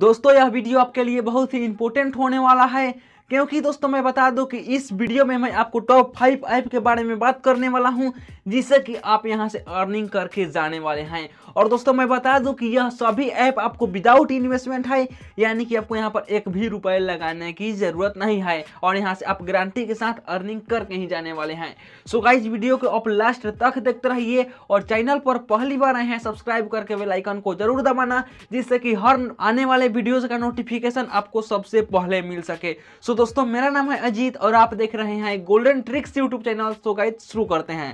दोस्तों यह वीडियो आपके लिए बहुत ही इंपॉर्टेंट होने वाला है क्योंकि दोस्तों मैं बता दूं कि इस वीडियो में मैं आपको टॉप फाइव ऐप के बारे में बात करने वाला हूं जिससे कि आप यहां से अर्निंग करके जाने वाले हैं और दोस्तों मैं बता दूं कि यह सभी ऐप आपको विदाउट इन्वेस्टमेंट है यानी कि आपको यहाँ पर एक भी रुपए लगाने की ज़रूरत नहीं है और यहाँ से आप गारंटी के साथ अर्निंग करके ही जाने वाले हैं सो गाइज वीडियो को आप लास्ट तक देखते रहिए और चैनल पर पहली बार आए हैं सब्सक्राइब करके बेल को जरूर दबाना जिससे कि हर आने वाले वीडियोज़ का नोटिफिकेशन आपको सबसे पहले मिल सके सो दोस्तों मेरा नाम है अजीत और आप देख रहे हैं गोल्डन ट्रिक्स यूट्यूब चैनल शुरू करते हैं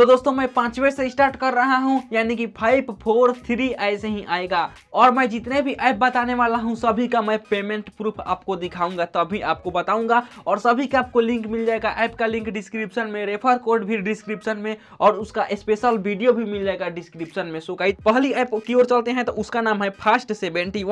तो दोस्तों मैं पांचवे से स्टार्ट कर रहा हूँ यानी कि फाइव फोर थ्री ऐसे ही आएगा और मैं जितने भी ऐप बताने वाला हूँ सभी का मैं पेमेंट प्रूफ आपको दिखाऊंगा तभी आपको बताऊंगा और सभी का आपको लिंक मिल जाएगा ऐप का लिंक डिस्क्रिप्शन में रेफर कोड भी डिस्क्रिप्शन में और उसका स्पेशल वीडियो भी मिल जाएगा डिस्क्रिप्शन में सो कई पहली ऐप की ओर चलते हैं तो उसका नाम है फास्ट सेवेंटी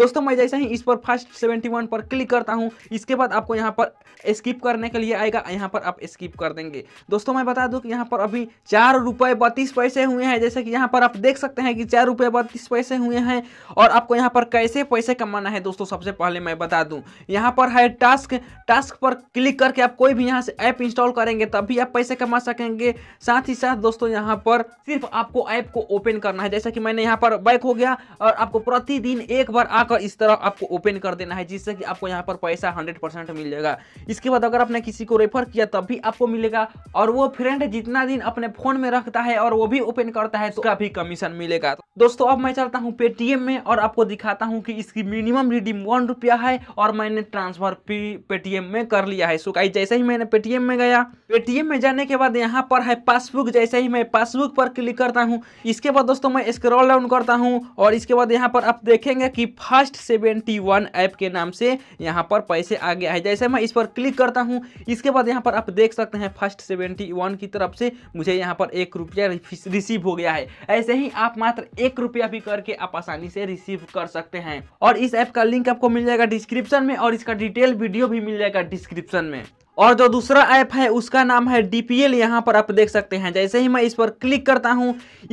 दोस्तों मैं जैसे ही इस पर फास्ट सेवेंटी पर क्लिक करता हूँ इसके बाद आपको यहाँ पर स्किप करने के लिए आएगा यहाँ पर आप स्किप कर देंगे दोस्तों मैं बता दूँ कि यहाँ पर अभी चार रुपये बत्तीस पैसे हुए हैं जैसे कि यहाँ पर आप देख सकते हैं कि चार रुपये बत्तीस पैसे हुए हैं और आपको यहाँ पर कैसे पैसे कमाना है दोस्तों सबसे पहले मैं बता दूँ यहाँ पर है टास्क टास्क पर क्लिक करके आप कोई भी यहाँ से ऐप इंस्टॉल करेंगे तब भी आप पैसे कमा सकेंगे साथ ही साथ दोस्तों यहाँ पर सिर्फ आपको ऐप को ओपन करना है जैसा कि मैंने यहाँ पर बैक हो गया और आपको प्रतिदिन एक बार आकर इस तरह आपको ओपन कर देना है जिससे कि आपको यहाँ पर पैसा हंड्रेड मिल जाएगा इसके बाद अगर आपने किसी को रेफर किया तब भी आपको मिलेगा और वो फ्रेंड जितना दिन अपने अपने फोन में रखता है और वो भी ओपन करता है तो उसका भी कमीशन मिलेगा तो दोस्तों अब मैं चलता हूँ पेटीएम में और आपको दिखाता हूँ कि इसकी मिनिमम रिडीम वन रुपया है और मैंने ट्रांसफर फी पेटीएम में कर लिया है सो गाइस जैसे ही मैंने पेटीएम में गया पेटीएम में जाने के बाद यहाँ पर है पासबुक जैसे ही मैं पासबुक पर क्लिक करता हूँ इसके बाद दोस्तों मैं स्क्रॉल डाउन करता हूँ और इसके बाद यहाँ पर आप देखेंगे कि फर्स्ट सेवेंटी वन ऐप के नाम से यहाँ पर पैसे आ गया है जैसे मैं इस पर क्लिक करता हूँ इसके बाद यहाँ पर आप देख सकते हैं फर्स्ट सेवेंटी वन की तरफ से मुझे मुझे यहाँ पर एक रुपया रिसीव हो गया है ऐसे ही आप मात्र एक रुपया भी करके आप आसानी से रिसीव कर सकते हैं और इस ऐप का लिंक आपको मिल जाएगा डिस्क्रिप्शन में और इसका डिटेल वीडियो भी मिल जाएगा डिस्क्रिप्शन में और जो दूसरा ऐप है उसका नाम है डी पी एल यहाँ पर आप देख सकते हैं जैसे ही मैं इस पर क्लिक करता हूँ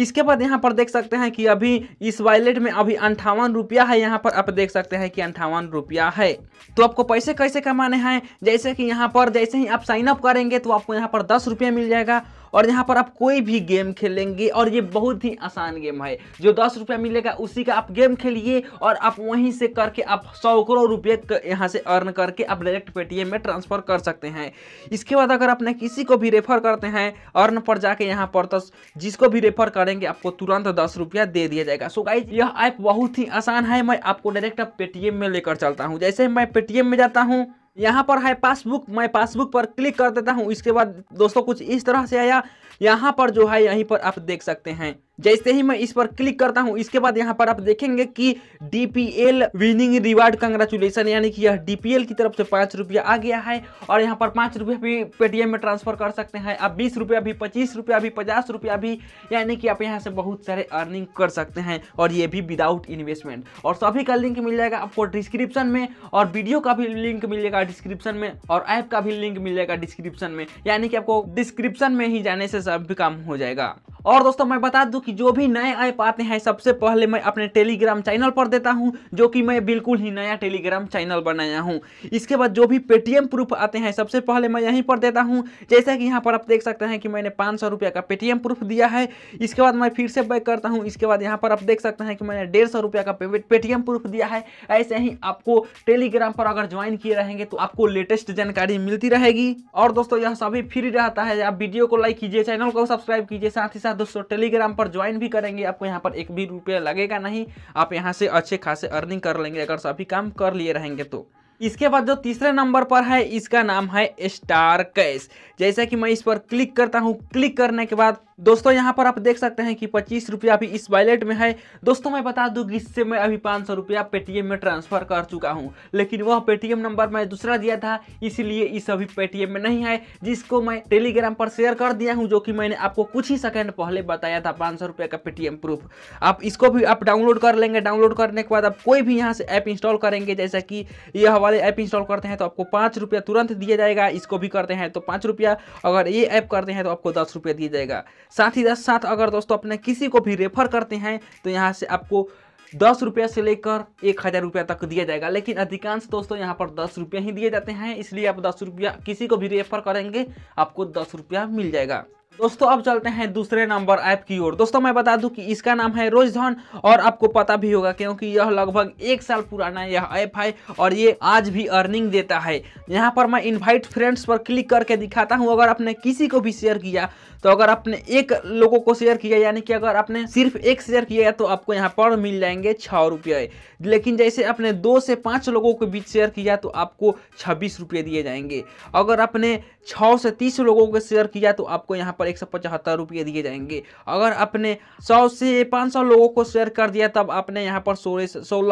इसके बाद यहाँ पर देख सकते हैं कि अभी इस वॉलेट में अभी अंठावन रुपया है यहाँ पर आप देख सकते हैं कि अंठावन रुपया है तो आपको पैसे कैसे कमाने हैं जैसे कि यहाँ पर जैसे ही आप साइनअप करेंगे तो आपको यहाँ पर दस रुपया मिल जाएगा और यहाँ पर आप कोई भी गेम खेलेंगे और ये बहुत ही आसान गेम है जो दस रुपया मिलेगा उसी का आप गेम खेलिए और आप वहीं से करके आप सौ करोड़ रुपये यहाँ से अर्न करके आप डायरेक्ट पेटीएम में ट्रांसफ़र कर सकते हैं इसके बाद अगर आपने किसी को भी रेफर करते हैं अर्न पर जाके यहाँ पर तो जिसको भी रेफर करेंगे आपको तुरंत दस रुपया दे दिया जाएगा सो गाइज यह ऐप बहुत ही आसान है मैं आपको डायरेक्ट पेटीएम में लेकर चलता हूँ जैसे मैं पेटीएम में जाता हूँ यहाँ पर है पासबुक मैं पासबुक पर क्लिक कर देता हूँ इसके बाद दोस्तों कुछ इस तरह से आया यहाँ पर जो है यहीं पर आप देख सकते हैं जैसे ही मैं इस पर क्लिक करता हूँ इसके बाद यहाँ पर आप देखेंगे कि डीपीएल विनिंग रिवार्ड कंग्रेचुलेसन यानी कि यह डीपीएल की तरफ से पाँच रुपया आ गया है और यहाँ पर पाँच रुपया भी पेटीएम में ट्रांसफर कर सकते हैं आप बीस रुपया भी पच्चीस रुपया भी पचास रुपया भी यानी कि आप यहाँ से बहुत सारे अर्निंग कर सकते हैं और ये भी विदाउट इन्वेस्टमेंट और सभी का लिंक मिल जाएगा आपको डिस्क्रिप्शन में और वीडियो का भी लिंक मिल जाएगा डिस्क्रिप्शन में और ऐप का भी लिंक मिल जाएगा डिस्क्रिप्शन में यानी कि आपको डिस्क्रिप्शन में ही जाने से सब काम हो जाएगा और दोस्तों मैं बता दूं कि जो भी नए ऐप आते हैं सबसे पहले मैं अपने टेलीग्राम चैनल पर देता हूं जो कि मैं बिल्कुल ही नया टेलीग्राम चैनल बनाया हूं इसके बाद जो भी पेटीएम प्रूफ आते हैं सबसे पहले मैं यहीं पर देता हूं जैसा कि यहाँ पर आप देख सकते हैं कि मैंने पाँच सौ का पेटीएम प्रूफ दिया है इसके बाद मैं फिर से बैक करता हूँ इसके बाद यहाँ पर आप देख सकते हैं कि मैंने डेढ़ सौ का पेटीएम प्रूफ दिया है ऐसे ही आपको टेलीग्राम पर अगर ज्वाइन किए रहेंगे तो आपको लेटेस्ट जानकारी मिलती रहेगी और दोस्तों यह सभी फ्री रहता है आप वीडियो को लाइक कीजिए चैनल को सब्सक्राइब कीजिए साथ ही साथ दोस्तों टेलीग्राम पर ज्वाइन भी करेंगे आपको यहाँ पर एक भी रुपया लगेगा नहीं आप यहाँ से अच्छे खासे अर्निंग कर लेंगे अगर सभी काम कर लिए रहेंगे तो इसके बाद जो तीसरे नंबर पर है इसका नाम है स्टार कैश जैसा कि मैं इस पर क्लिक करता हूँ क्लिक करने के बाद दोस्तों यहाँ पर आप देख सकते हैं कि पच्चीस रुपया अभी इस वॉलेट में है दोस्तों मैं बता दूँ कि इससे मैं अभी पाँच सौ रुपया पेटीएम में ट्रांसफ़र कर चुका हूँ लेकिन वह पेटीएम नंबर मैं दूसरा दिया था इसलिए इस अभी पेटीएम में नहीं है जिसको मैं टेलीग्राम पर शेयर कर दिया हूँ जो कि मैंने आपको कुछ ही सेकेंड पहले बताया था पाँच सौ का पेटीएम प्रूफ आप इसको भी आप डाउनलोड कर लेंगे डाउनलोड करने के बाद आप कोई भी यहाँ से ऐप इंस्टॉल करेंगे जैसा कि यह वाले ऐप इंस्टॉल करते हैं तो आपको पाँच रुपया तुरंत दिया जाएगा इसको भी करते हैं तो पाँच रुपया अगर ये ऐप करते हैं तो आपको दस रुपया दिया जाएगा साथ ही साथ अगर दोस्तों अपने किसी को भी रेफर करते हैं तो यहाँ से आपको दस रुपये से लेकर एक हज़ार रुपया तक दिया जाएगा लेकिन अधिकांश दोस्तों यहाँ पर दस रुपये ही दिए जाते हैं इसलिए आप दस रुपया किसी को भी रेफर करेंगे आपको दस रुपया मिल जाएगा दोस्तों अब चलते हैं दूसरे नंबर ऐप की ओर दोस्तों मैं बता दूं कि इसका नाम है रोज धन और आपको पता भी होगा क्योंकि यह लगभग एक साल पुराना यह ऐप है और ये आज भी अर्निंग देता है यहाँ पर मैं इनवाइट फ्रेंड्स पर क्लिक करके दिखाता हूँ अगर आपने किसी को भी शेयर किया तो अगर आपने एक लोगों को शेयर किया यानी कि अगर आपने सिर्फ एक शेयर किया तो आपको यहाँ पर मिल जाएंगे छः रुपये लेकिन जैसे आपने दो से पाँच लोगों के बीच शेयर किया तो आपको छब्बीस रुपये दिए जाएंगे अगर आपने छः से तीस लोगों को शेयर किया तो आपको यहाँ पर पर एक सौ दिए जाएंगे अगर आपने सौ से पाँच लोगों को शेयर कर दिया तब आपने यहाँ पर सोलह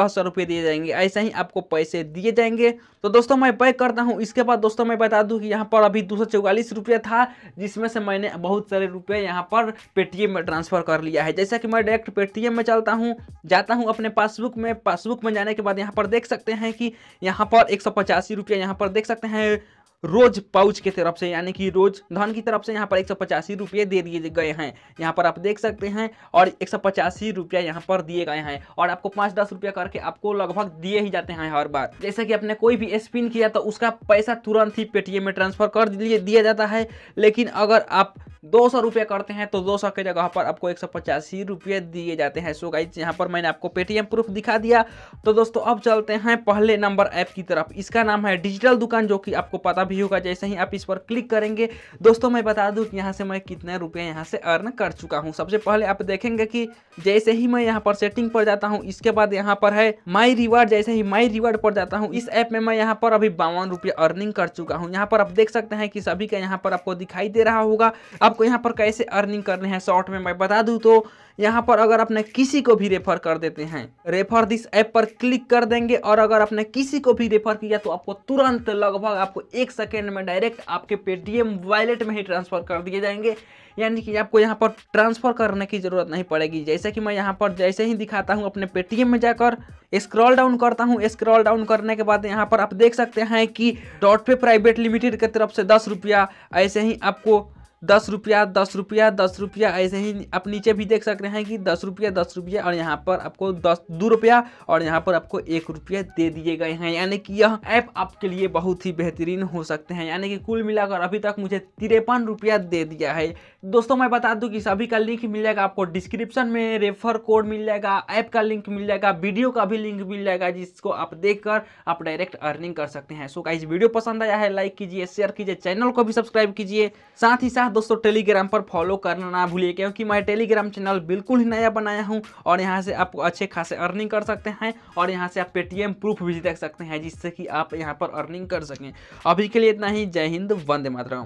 सौ रुपये दिए जाएंगे ऐसे ही आपको पैसे दिए जाएंगे तो दोस्तों मैं बैक करता हूँ इसके बाद दोस्तों मैं बता दूँ कि यहाँ पर अभी दो सौ था जिसमें से मैंने बहुत सारे रुपये यहाँ पर पेटीएम में ट्रांसफ़र कर लिया है जैसा कि मैं डायरेक्ट पेटीएम में चलता हूँ जाता हूँ अपने पासबुक में पासबुक में जाने के बाद यहाँ पर देख सकते हैं कि यहाँ पर एक सौ रुपया यहाँ पर देख सकते हैं रोज पाउच के तरफ से यानी कि रोज धन की तरफ से यहाँ पर एक रुपये दे दिए गए हैं यहाँ पर आप देख सकते हैं और एक रुपया यहाँ पर दिए गए हैं और आपको पाँच दस रुपया करके आपको लगभग दिए ही जाते हैं हर बार जैसे कि आपने कोई भी स्पिन किया तो उसका पैसा तुरंत ही पेटीएम में ट्रांसफर कर दिया जाता है लेकिन अगर आप दो सौ रुपये करते हैं तो दो सौ के जगह पर आपको एक सौ पचासी रुपये दिए जाते हैं सो गाइज यहाँ पर मैंने आपको पेटीएम प्रूफ दिखा दिया तो दोस्तों अब चलते हैं पहले नंबर ऐप की तरफ इसका नाम है डिजिटल दुकान जो कि आपको पता भी भी होगा जैसे ही आप इस पर क्लिक करेंगे दोस्तों मैं बता दूँ कि यहाँ से मैं कितने रुपये यहाँ से अर्न कर चुका हूँ सबसे पहले आप देखेंगे कि जैसे ही मैं यहाँ पर सेटिंग पर जाता हूँ इसके बाद यहाँ पर है माई रिवार्ड जैसे ही माई रिवार्ड पर जाता हूँ इस ऐप में मैं यहाँ पर अभी बावन अर्निंग कर चुका हूँ यहाँ पर आप देख सकते हैं कि सभी का यहाँ पर आपको दिखाई दे रहा होगा आपको यहाँ पर कैसे अर्निंग करने हैं शॉर्ट में मैं बता दूँ तो यहाँ पर अगर आपने किसी को भी रेफर कर देते हैं रेफर दिस ऐप पर क्लिक कर देंगे और अगर आपने किसी को भी रेफर किया तो आपको तुरंत लगभग आपको एक सेकेंड में डायरेक्ट आपके पेटीएम वॉलेट में ही ट्रांसफ़र कर दिए जाएंगे यानी कि आपको यहाँ पर ट्रांसफ़र करने की ज़रूरत नहीं पड़ेगी जैसे कि मैं यहाँ पर जैसे ही दिखाता हूँ अपने पेटीएम में जाकर स्क्रॉल डाउन करता हूँ स्क्रॉल डाउन करने के बाद यहाँ पर आप देख सकते हैं कि डॉट पे प्राइवेट लिमिटेड की तरफ से दस रुपया ऐसे ही आपको दस रुपया दस रुपया दस रुपया ऐसे ही आप नीचे भी देख सकते हैं कि दस रुपया दस रुपया और यहाँ पर आपको दस दो रुपया और यहाँ पर आपको एक रुपया दे दिए गए हैं यानी कि यह ऐप आपके लिए बहुत ही बेहतरीन हो सकते हैं यानी कि कुल मिलाकर अभी तक मुझे तिरपन रुपया दे दिया है दोस्तों मैं बता दूँ कि सभी का लिंक मिल जाएगा आपको डिस्क्रिप्शन में रेफर कोड मिल जाएगा ऐप का लिंक मिल जाएगा वीडियो का भी लिंक मिल जाएगा जिसको आप देख आप डायरेक्ट अर्निंग कर सकते हैं सो का वीडियो पसंद आया है लाइक कीजिए शेयर कीजिए चैनल को भी सब्सक्राइब कीजिए साथ ही साथ यहाँ दोस्तों टेलीग्राम पर फॉलो करना ना भूलिए क्योंकि मैं टेलीग्राम चैनल बिल्कुल ही नया बनाया हूँ और यहाँ से आप अच्छे खासे अर्निंग कर सकते हैं और यहाँ से आप पेटीएम प्रूफ भी देख सकते हैं जिससे कि आप यहाँ पर अर्निंग कर सकें अभी के लिए इतना ही जय हिंद वंदे मातरम